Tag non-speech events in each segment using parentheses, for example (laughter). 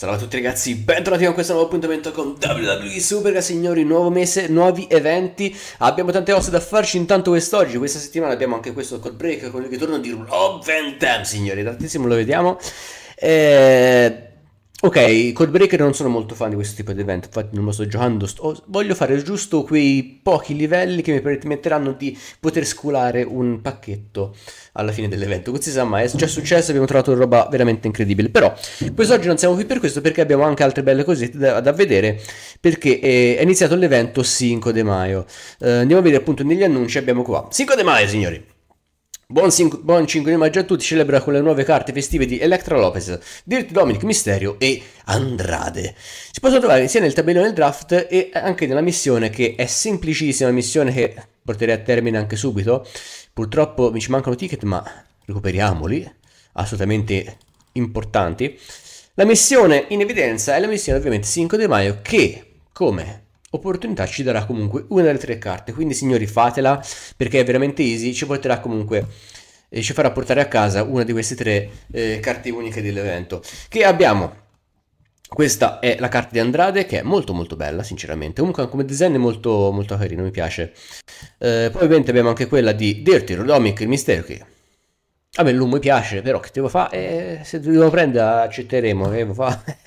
Salve a tutti ragazzi, bentornati a questo nuovo appuntamento con WWE Superga signori, nuovo mese, nuovi eventi Abbiamo tante cose da farci intanto quest'oggi, questa settimana abbiamo anche questo col break con il ritorno di Rob Van Dam signori, tantissimo lo vediamo eh, Ok, Codebreaker non sono molto fan di questo tipo di evento, infatti non lo sto giocando, sto, voglio fare giusto quei pochi livelli che mi permetteranno di poter sculare un pacchetto alla fine dell'evento. Questo si sa mai, è già successo, abbiamo trovato roba veramente incredibile, però quest'oggi non siamo qui per questo perché abbiamo anche altre belle cosette da, da vedere, perché è, eh, è iniziato l'evento 5 de Maio. Eh, andiamo a vedere appunto negli annunci, abbiamo qua 5 de Maio signori! Buon, cin- buon 5 di maggio a tutti, celebra con le nuove carte festive di Electra Lopez, Dirt Dominic Misterio e Andrade. Si possono trovare sia nel tabellone del draft e anche nella missione che è semplicissima, missione che porterei a termine anche subito. Purtroppo mi ci mancano ticket ma recuperiamoli, assolutamente importanti. La missione in evidenza è la missione ovviamente 5 di maggio che, come opportunità ci darà comunque una delle tre carte. Quindi, signori, fatela perché è veramente easy. Ci porterà comunque. E eh, ci farà portare a casa una di queste tre eh, carte uniche dell'evento. Che abbiamo. Questa è la carta di Andrade che è molto molto bella sinceramente, comunque come design è molto molto carino, mi piace. Eh, poi ovviamente abbiamo anche quella di Dirty Rodomic, il mistero che a me l'uomo piace, però che devo fare? Eh, se devo prendere accetteremo, che devo (laughs)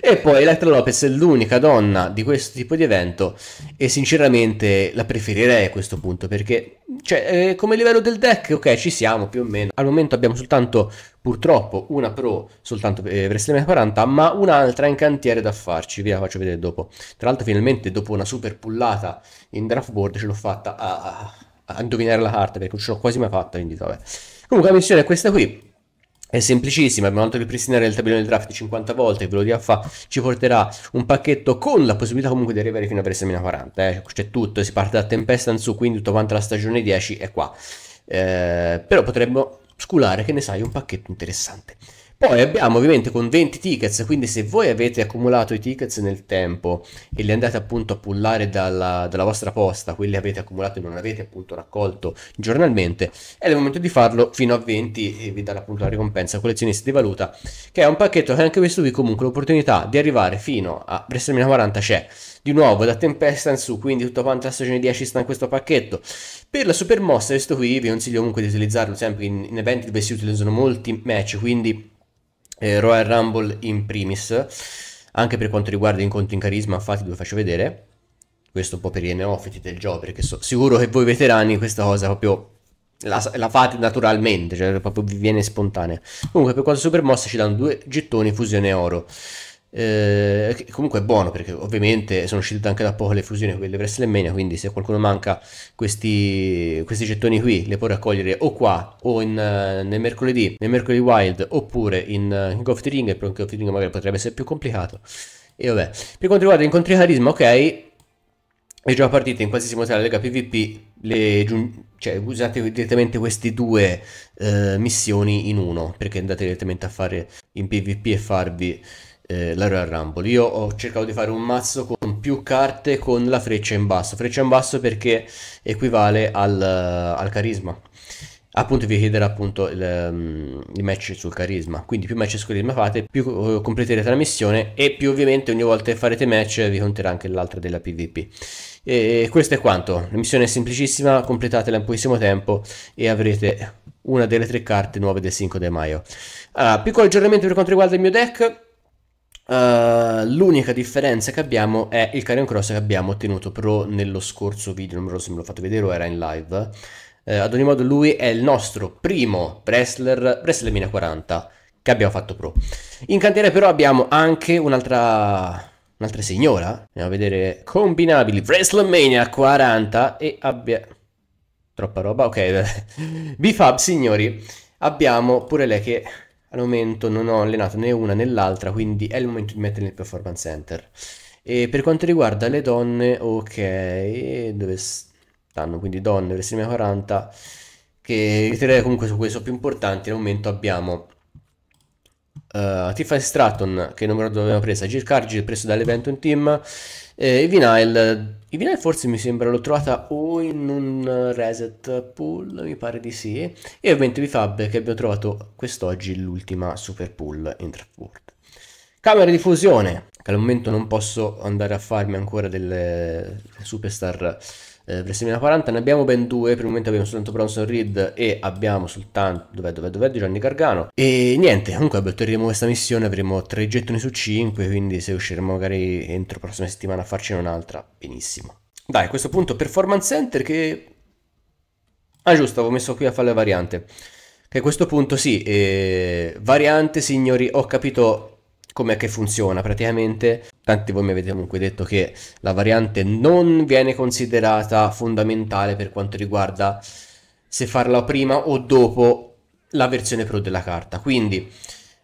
e poi Electra Lopez è l'unica donna di questo tipo di evento e sinceramente la preferirei a questo punto perché, cioè, eh, come livello del deck, ok, ci siamo più o meno. Al momento abbiamo soltanto, purtroppo, una pro soltanto eh, per Estrema 40, ma un'altra in cantiere da farci, vi la faccio vedere dopo. Tra l'altro finalmente dopo una super pullata in draft board ce l'ho fatta a, a, a indovinare la carta perché non ce l'ho quasi mai fatta, quindi vabbè. Comunque la missione è questa qui. È semplicissima, abbiamo dovuto ripristinare il tabellone del draft 50 volte, ve lo dirà fa, ci porterà un pacchetto con la possibilità comunque di arrivare fino a Bressamina 40, eh. c'è tutto, si parte da Tempesta in su, quindi tutta quanta la stagione 10 è qua. Eh, però potremmo sculare, che ne sai, un pacchetto interessante. Poi abbiamo ah, ovviamente con 20 tickets, quindi se voi avete accumulato i tickets nel tempo e li andate appunto a pullare dalla, dalla vostra posta, quelli avete accumulato e non avete appunto raccolto giornalmente, è il momento di farlo fino a 20 e vi darà appunto la ricompensa collezionisti di valuta, che è un pacchetto che anche questo vi comunque l'opportunità di arrivare fino a WrestleMania 40 c'è. Di nuovo da tempesta in su, quindi tutta quanta la stagione 10 sta in questo pacchetto. Per la super mossa, questo qui vi consiglio comunque di utilizzarlo sempre in, in eventi dove si utilizzano molti match, quindi eh, Royal Rumble in primis, anche per quanto riguarda incontri in carisma, infatti ve lo faccio vedere, questo un po' per i neofiti del gioco, perché sono sicuro che voi veterani questa cosa proprio la, la, fate naturalmente, cioè proprio vi viene spontanea. Comunque per quanto super mossa ci danno due gettoni fusione oro. Eh, comunque è buono perché ovviamente sono uscite anche da poco le fusioni quelle WrestleMania quindi se qualcuno manca questi, questi gettoni qui li può raccogliere o qua o in, eh, nel mercoledì nel mercoledì wild oppure in, eh, in Golf the Ring perché in Golf the Ring magari potrebbe essere più complicato e vabbè per quanto riguarda gli incontri carisma ok è già partita in qualsiasi modalità Lega PvP le, cioè, usate direttamente queste due eh, missioni in uno perché andate direttamente a fare in PvP e farvi eh, la Royal Rumble. Io ho cercato di fare un mazzo con più carte con la freccia in basso. Freccia in basso perché equivale al, eh, al carisma. Appunto vi chiederà appunto il, um, ehm, i match sul carisma. Quindi più match sul carisma fate, più uh, completerete la missione e più ovviamente ogni volta che farete match vi conterà anche l'altra della PvP. E questo è quanto, la missione è semplicissima, completatela in pochissimo tempo e avrete una delle tre carte nuove del 5 de Maio. Allora, ah, piccolo aggiornamento per quanto riguarda il mio deck, Uh, l'unica differenza che abbiamo è il Carrion Cross che abbiamo ottenuto pro nello scorso video, non me lo, so se me l'ho fatto vedere o era in live. Uh, ad ogni modo lui è il nostro primo wrestler, WrestleMania 40, che abbiamo fatto pro. In cantiere però abbiamo anche un'altra... Un'altra signora, andiamo a vedere combinabili WrestleMania 40 e abbia... Troppa roba, ok. (laughs) Bifab, signori, abbiamo pure lei che al momento non ho allenato né una né l'altra, quindi è il momento di mettere nel performance center. E per quanto riguarda le donne, ok, dove stanno? Quindi donne, versione 40, che riterei comunque su questo più importante al momento abbiamo uh, Tiffany Stratton, che numero 2 aveva presa, Jill Cargill preso dall'Eventon Team, eh, i vinyl, i vinyl forse mi sembra l'ho trovata o in un reset pool, mi pare di sì, e ovviamente Vfab che abbiamo trovato quest'oggi l'ultima super pool in Trapword. Camera di fusione, che al momento non posso andare a farmi ancora delle superstar eh, WrestleMania 40 ne abbiamo ben due, per il momento abbiamo soltanto Bronson Reed e abbiamo soltanto dov'è, dov'è, dov'è Gianni Gargano e niente, comunque otterremo questa missione, avremo tre gettoni su 5, quindi se riusciremo magari entro la prossima settimana a farcene un'altra, benissimo. Dai, a questo punto Performance Center che... Ah giusto, avevo messo qui a fare la variante. Che a questo punto sì, eh, variante signori, ho capito com'è che funziona? Praticamente, tanti di voi mi avete comunque detto che la variante non viene considerata fondamentale per quanto riguarda se farla prima o dopo la versione pro della carta. Quindi,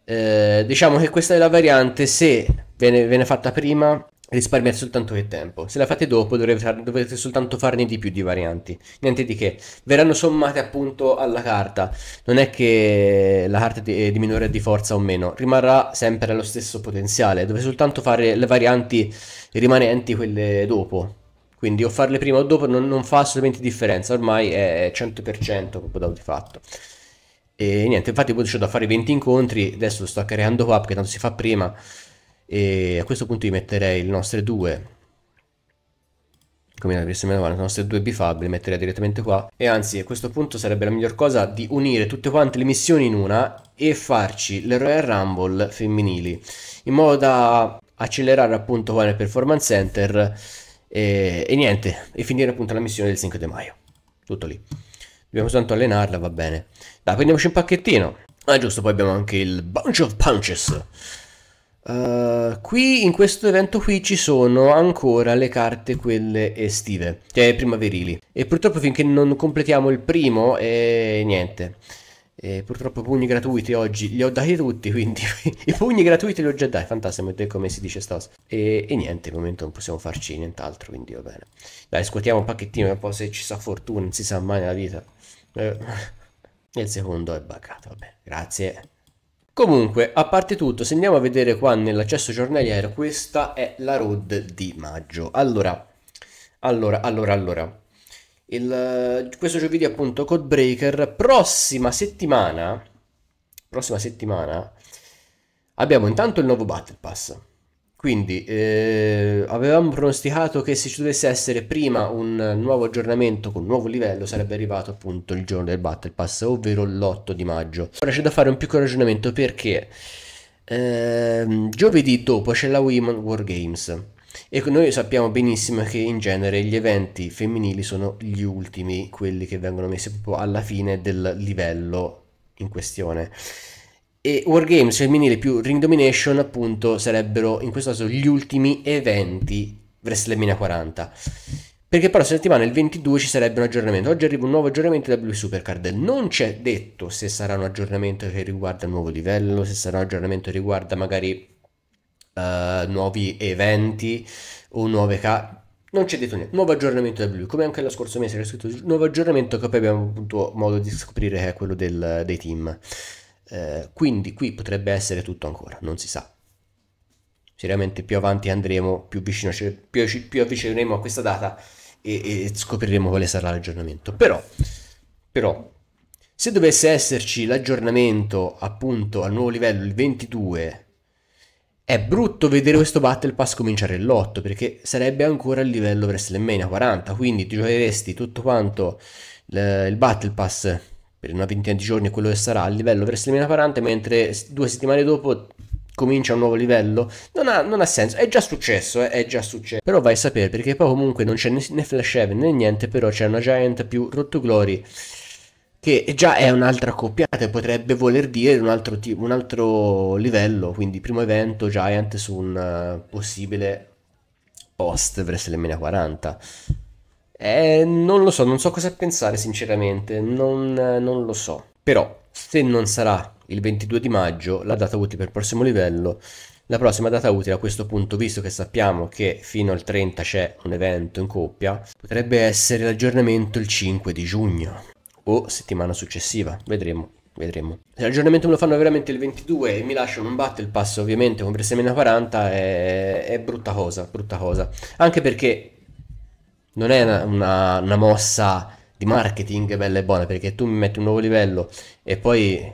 eh, diciamo che questa è la variante, se viene, viene fatta prima risparmiate soltanto che tempo. Se la fate dopo dovrete, dovrete, soltanto farne di più di varianti, niente di che. Verranno sommate appunto alla carta, non è che la carta è di minore di forza o meno, rimarrà sempre allo stesso potenziale, dovete soltanto fare le varianti rimanenti quelle dopo. Quindi o farle prima o dopo non, non fa assolutamente differenza, ormai è 100% proprio dato di fatto. E niente, infatti poi ho da fare 20 incontri, adesso lo sto creando qua perché tanto si fa prima e a questo punto gli metterei le nostre due come avesse meno le nostre due bifab le metterei direttamente qua e anzi a questo punto sarebbe la miglior cosa di unire tutte quante le missioni in una e farci le Royal Rumble femminili in modo da accelerare appunto qua nel performance center e, e niente e finire appunto la missione del 5 di maio tutto lì dobbiamo soltanto allenarla va bene dai prendiamoci un pacchettino ah giusto poi abbiamo anche il bunch of punches Uh, qui in questo evento qui ci sono ancora le carte quelle estive, cioè primaverili. E purtroppo finché non completiamo il primo, è niente. E purtroppo pugni gratuiti oggi li ho dati tutti, quindi (laughs) i pugni gratuiti li ho già dati, fantastico, come si dice stas. E, e niente, al momento non possiamo farci nient'altro, quindi va bene. Dai, scuotiamo un pacchettino, un po' se ci sa fortuna, non si sa mai nella vita. Eh, (laughs) il secondo è buggato, vabbè, grazie. Comunque, a parte tutto, se andiamo a vedere qua nell'accesso giornaliero, questa è la road di maggio. Allora, allora, allora, allora. Il, questo giovedì appunto Codebreaker, prossima settimana, prossima settimana abbiamo intanto il nuovo Battle Pass quindi eh, avevamo pronosticato che se ci dovesse essere prima un nuovo aggiornamento con un nuovo livello sarebbe arrivato appunto il giorno del Battle Pass, ovvero l'8 di maggio. Ora c'è da fare un piccolo ragionamento perché eh, giovedì dopo c'è la Women War Games e noi sappiamo benissimo che in genere gli eventi femminili sono gli ultimi, quelli che vengono messi proprio alla fine del livello in questione e Wargames femminile più Ring Domination appunto sarebbero in questo caso gli ultimi eventi WrestleMania 40 perché però la settimana il 22 ci sarebbe un aggiornamento oggi arriva un nuovo aggiornamento da Blue Supercard non c'è detto se sarà un aggiornamento che riguarda il nuovo livello se sarà un aggiornamento che riguarda magari uh, nuovi eventi o nuove ca- non c'è detto niente, nuovo aggiornamento da Blue, come anche lo scorso mese era scritto, nuovo aggiornamento che poi abbiamo avuto modo di scoprire che è quello del, dei team. Eh, quindi qui potrebbe essere tutto ancora, non si sa. Seriamente più avanti andremo, più, vicino, cioè, più, più avvicineremo a questa data e, e, scopriremo quale sarà l'aggiornamento. Però, però, se dovesse esserci l'aggiornamento appunto al nuovo livello, il 22, è brutto vedere questo Battle Pass cominciare l'8 perché sarebbe ancora il livello WrestleMania 40, quindi ti giocheresti tutto quanto il Battle Pass per una ventina di giorni quello che sarà il livello WrestleMania 40, mentre due settimane dopo comincia un nuovo livello, non ha, non ha senso, è già successo, eh? è già successo. Però vai a sapere, perché poi comunque non c'è né Flash Heaven né niente, però c'è una Giant più Rotto Glory, che già è un'altra accoppiata, potrebbe voler dire un altro, t- un altro livello, quindi primo evento Giant su un uh, possibile post WrestleMania 40. Eh, non lo so, non so cosa pensare sinceramente, non, non, lo so. Però, se non sarà il 22 di maggio, la data utile per il prossimo livello, la prossima data utile a questo punto, visto che sappiamo che fino al 30 c'è un evento in coppia, potrebbe essere l'aggiornamento il 5 di giugno o settimana successiva, vedremo. Vedremo. Se l'aggiornamento me lo fanno veramente il 22 e mi lasciano un battle pass ovviamente con Bresemina 40 è, è brutta cosa, brutta cosa. Anche perché non è una, una, mossa di marketing bella e buona perché tu mi metti un nuovo livello e poi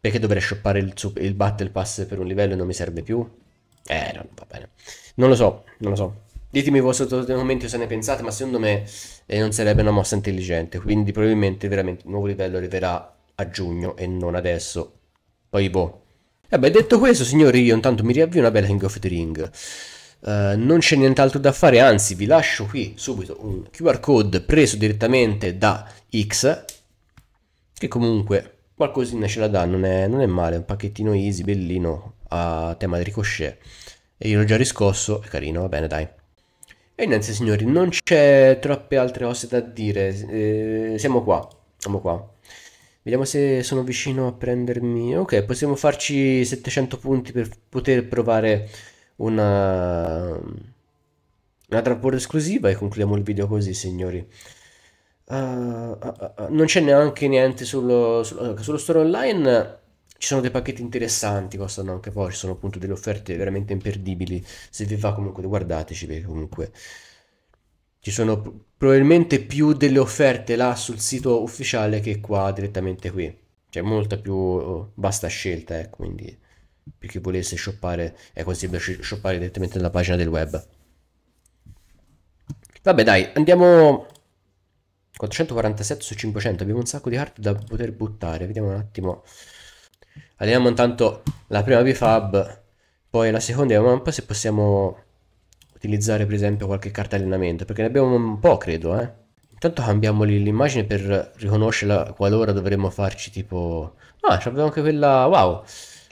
perché dovrei shoppare il, il battle pass per un livello e non mi serve più? Eh, non va bene. Non lo so, non lo so. Ditemi voi sotto nei commenti cosa ne pensate, ma secondo me eh, non sarebbe una mossa intelligente, quindi probabilmente veramente un nuovo livello arriverà a giugno e non adesso. Poi boh. E beh, detto questo, signori, io intanto mi riavvio una bella King of the Ring. Eh, non c'è nient'altro da fare, anzi vi lascio qui subito un QR code preso direttamente da X, che comunque qualcosina ce la dà, non è, non è male, un pacchettino easy, bellino, a tema di ricochet. E io l'ho già riscosso, è carino, va bene dai. E innanzi signori, non c'è troppe altre cose da dire, eh, siamo qua, siamo qua. Vediamo se sono vicino a prendermi... Ok, possiamo farci 700 punti per poter provare una, una trappola esclusiva e concludiamo il video così, signori. Uh, uh, uh, non c'è neanche niente sullo, sullo, sullo, store online. Ci sono dei pacchetti interessanti, costano anche poi, ci sono appunto delle offerte veramente imperdibili. Se vi va comunque guardateci perché comunque ci sono probabilmente più delle offerte là sul sito ufficiale che qua direttamente qui. C'è molta più oh, vasta scelta, eh, quindi per chi volesse shoppare è consigliabile shoppare direttamente nella pagina del web vabbè dai andiamo 447 su 500 abbiamo un sacco di carte da poter buttare vediamo un attimo alleniamo intanto la prima bifab poi la seconda vediamo un po' se possiamo utilizzare per esempio qualche carta allenamento perché ne abbiamo un po' credo eh Intanto cambiamo l'immagine per riconoscerla qualora dovremmo farci tipo... Ah, c'abbiamo anche quella... Wow!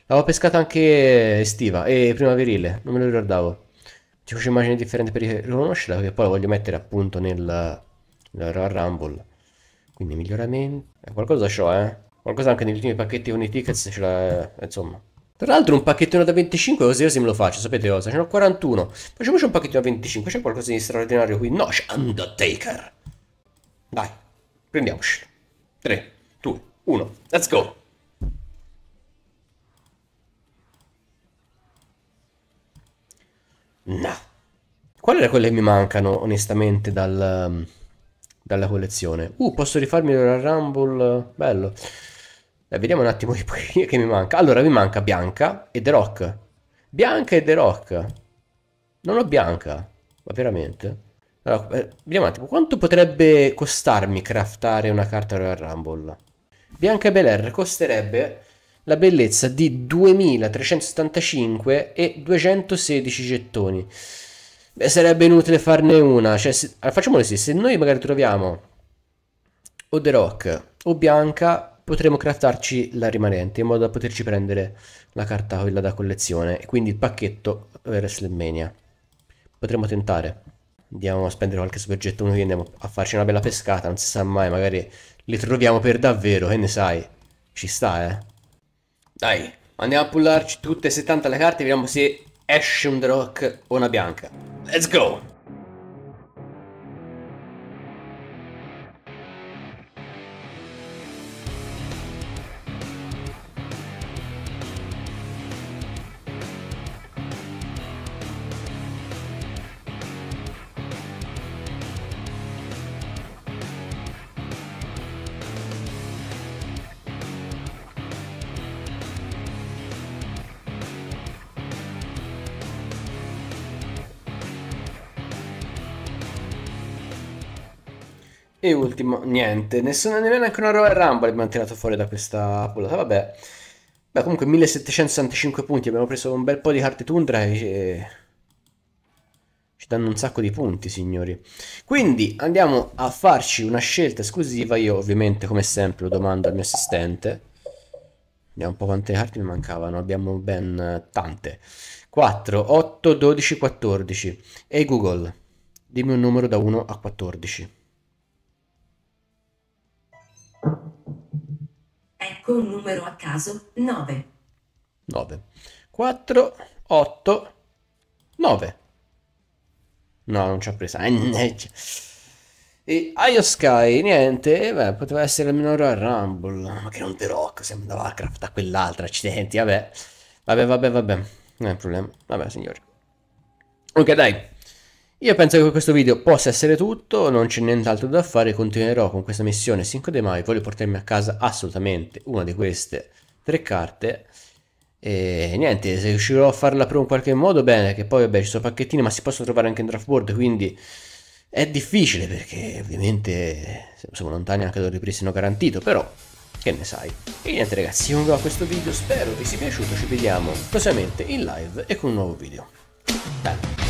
L'avevo pescata anche estiva e primaverile, non me lo ricordavo. Ci faccio immagini differenti per riconoscerla, che poi la voglio mettere appunto nel, nel Rumble. Quindi miglioramenti. Eh, qualcosa c'ho, eh. Qualcosa anche negli ultimi pacchetti con i tickets ce l'ha, eh, insomma. Tra l'altro un pacchettino da 25 così io se me lo faccio, sapete cosa? Ce n'ho 41. Facciamoci un pacchettino da 25, c'è qualcosa di straordinario qui? No, c'è Undertaker. Dai, prendiamoci. 3, 2, 1, let's go! No. Quali erano quelle che mi mancano, onestamente, dal, ehm, dalla collezione? Uh, posso rifarmi la Rumble? Bello. Dai, vediamo un attimo (laughs) che mi manca. Allora, mi manca Bianca e The Rock. Bianca e The Rock. Non ho Bianca, ma veramente. Allora, eh, vediamo un attimo. Quanto potrebbe costarmi craftare una carta Royal Rumble? Bianca e Belair costerebbe la bellezza di 2375 e 216 gettoni. Beh, sarebbe inutile farne una. Cioè, se, allora, ah, facciamo così: se noi magari troviamo o The Rock o Bianca, potremo craftarci la rimanente in modo da poterci prendere la carta quella da collezione e quindi il pacchetto WrestleMania. Potremmo tentare. Andiamo a spendere qualche supergetto, quindi andiamo a farci una bella pescata. Non si sa mai, magari li troviamo per davvero, che ne sai. Ci sta, eh. Dai, andiamo a pullarci tutte e 70 le carte, e vediamo se esce un Drock o una bianca. Let's go! E ultimo, niente, nessuna, nemmeno anche una Royal Rumble abbiamo tirato fuori da questa pullata, vabbè. Beh, comunque 1765 punti, abbiamo preso un bel po' di carte tundra e... Ci danno un sacco di punti, signori. Quindi andiamo a farci una scelta esclusiva, io ovviamente come sempre lo domando al mio assistente. Vediamo un po' quante carte mi mancavano, abbiamo ben tante. 4, 8, 12, 14. Ehi hey Google, dimmi un numero da 1 a 14. Ecco un numero a caso, 9. 9. 4, 8, 9. No, non ci ho presa. Eh, e Io Sky, niente, beh, poteva essere almeno Royal Rumble. Ma che non The Rock, sembra Warcraft a quell'altra, accidenti, vabbè. Vabbè, vabbè, vabbè. Non è un problema. Vabbè, signori. Ok, dai. Io penso che con questo video possa essere tutto, non c'è nient'altro da fare, continuerò con questa missione 5 de Mai, voglio portarmi a casa assolutamente una di queste tre carte e niente, se riuscirò a farla per un qualche modo bene, che poi vabbè ci sono pacchettini ma si possono trovare anche in draft board quindi è difficile perché ovviamente siamo lontani anche dal ripristino garantito però che ne sai. E niente ragazzi, io a questo video, spero vi sia piaciuto, ci vediamo prossimamente in live e con un nuovo video. Bye.